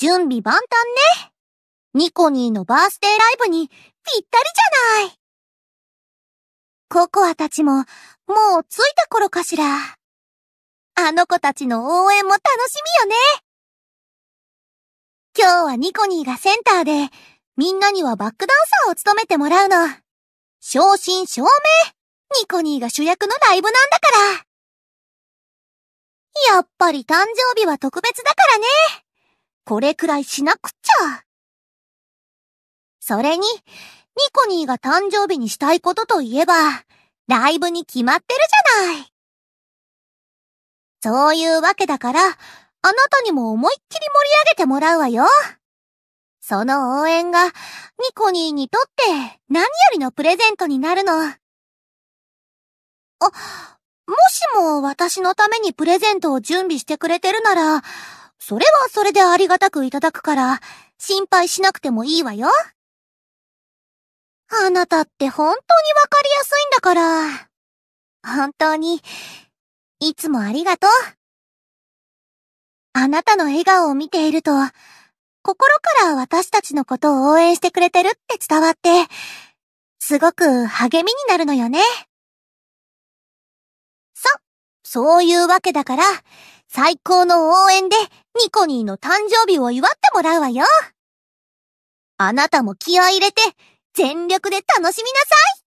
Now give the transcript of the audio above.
準備万端ね。ニコニーのバースデーライブにぴったりじゃない。ココアたちももう着いた頃かしら。あの子たちの応援も楽しみよね。今日はニコニーがセンターで、みんなにはバックダンサーを務めてもらうの。正真正銘、ニコニーが主役のライブなんだから。やっぱり誕生日は特別だからね。これくらいしなくっちゃ。それに、ニコニーが誕生日にしたいことといえば、ライブに決まってるじゃない。そういうわけだから、あなたにも思いっきり盛り上げてもらうわよ。その応援が、ニコニーにとって何よりのプレゼントになるの。あ、もしも私のためにプレゼントを準備してくれてるなら、それはそれでありがたくいただくから、心配しなくてもいいわよ。あなたって本当にわかりやすいんだから。本当に、いつもありがとう。あなたの笑顔を見ていると、心から私たちのことを応援してくれてるって伝わって、すごく励みになるのよね。そういうわけだから、最高の応援でニコニーの誕生日を祝ってもらうわよ。あなたも気合い入れて、全力で楽しみなさい